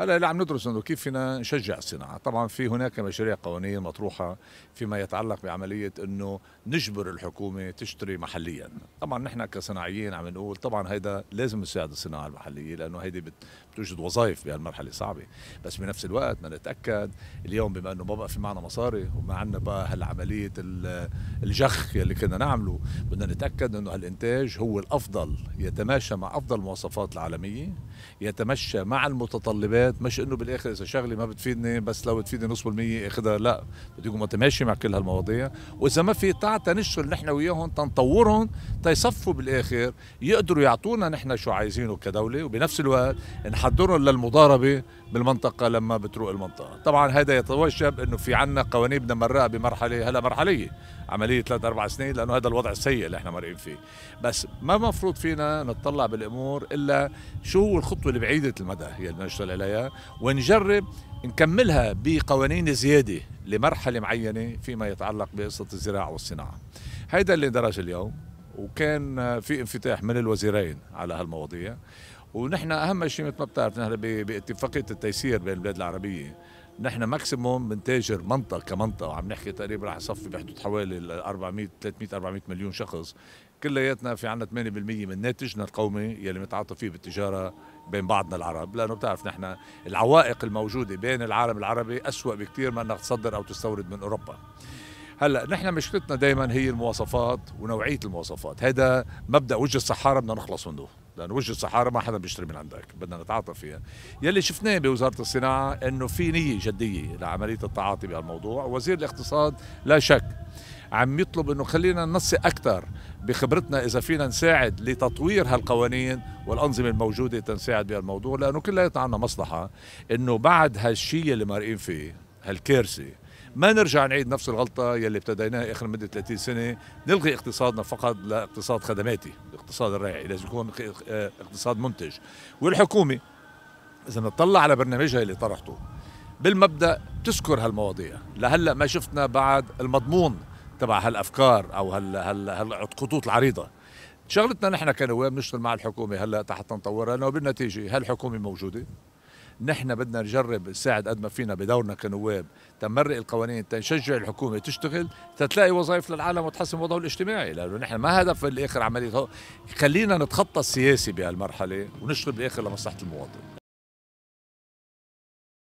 هلا اللي عم ندرس انه كيف فينا نشجع الصناعه طبعا في هناك مشاريع قوانين مطروحه فيما يتعلق بعمليه انه نجبر الحكومه تشتري محليا طبعا نحن كصناعيين عم نقول طبعا هيدا لازم نساعد الصناعه المحليه لانه هيدي بتوجد وظائف بهالمرحله صعبه بس بنفس الوقت بدنا نتاكد اليوم بما انه ما بقى في معنا مصاري وما عندنا بقى هالعمليه الجخ اللي كنا نعمله بدنا نتاكد انه هالانتاج هو الافضل يتماشى مع افضل المواصفات العالميه يتمشى مع المتطلبات الحياه مش انه بالاخر اذا شغله ما بتفيدني بس لو بتفيدني نص بالمية اخذها لا بدي يكون متماشي مع كل هالمواضيع واذا ما في تعتا نشتغل نحن وياهم تنطورهم تيصفوا بالاخر يقدروا يعطونا نحن شو عايزينه كدوله وبنفس الوقت نحضرهم للمضاربه بالمنطقه لما بتروق المنطقه طبعا هذا يتوجب انه في عنا قوانين بدنا نمرقها بمرحله هلا مرحليه عمليه ثلاث اربع سنين لانه هذا الوضع السيء اللي احنا مرقين فيه بس ما مفروض فينا نتطلع بالامور الا شو هو الخطوه البعيده المدى هي اللي بنشتغل عليها عليها ونجرب نكملها بقوانين زيادة لمرحلة معينة فيما يتعلق بقصة الزراعة والصناعة هيدا اللي درج اليوم وكان في انفتاح من الوزيرين على هالمواضيع ونحن اهم شيء مثل ما بتعرف نحن باتفاقيه التيسير بين البلاد العربيه نحن ماكسيموم بنتاجر منطقه كمنطقه عم نحكي تقريبا رح يصفي بحدود حوالي 400 300 400 مليون شخص كلياتنا في عندنا 8% من ناتجنا القومي يلي متعاطف فيه بالتجاره بين بعضنا العرب لانه بتعرف نحن العوائق الموجوده بين العالم العربي أسوأ بكثير ما انك تصدر او تستورد من اوروبا هلا نحن مشكلتنا دائما هي المواصفات ونوعيه المواصفات هذا مبدا وجه الصحاره بدنا نخلص منه لانه وجه الصحارى ما حدا بيشتري من عندك بدنا نتعاطى فيها يلي شفناه بوزارة الصناعة أنه في نية جدية لعملية التعاطي بهالموضوع وزير الاقتصاد لا شك عم يطلب انه خلينا ننسق اكثر بخبرتنا اذا فينا نساعد لتطوير هالقوانين والانظمه الموجوده تنساعد بهالموضوع لانه كلياتنا عندنا مصلحه انه بعد هالشيء اللي مارقين فيه هالكارثه ما نرجع نعيد نفس الغلطه يلي ابتديناها اخر مده 30 سنه نلغي اقتصادنا فقط لاقتصاد خدماتي الاقتصاد الريعي لازم يكون آه، اقتصاد منتج والحكومه اذا نطلع على برنامجها اللي طرحته بالمبدا تذكر هالمواضيع لهلا ما شفنا بعد المضمون تبع هالافكار او هال هال هالخطوط العريضه شغلتنا نحن كنواب نشتغل مع الحكومه هلا تحت نطورها لانه بالنتيجه هالحكومه موجوده نحن بدنا نجرب نساعد قد ما فينا بدورنا كنواب تمرق القوانين تنشجع الحكومه تشتغل تتلاقي وظائف للعالم وتحسن وضعه الاجتماعي لانه نحن ما هدف الآخر عمليه خلينا نتخطى السياسي بهالمرحله ونشتغل بالاخر لمصلحه المواطن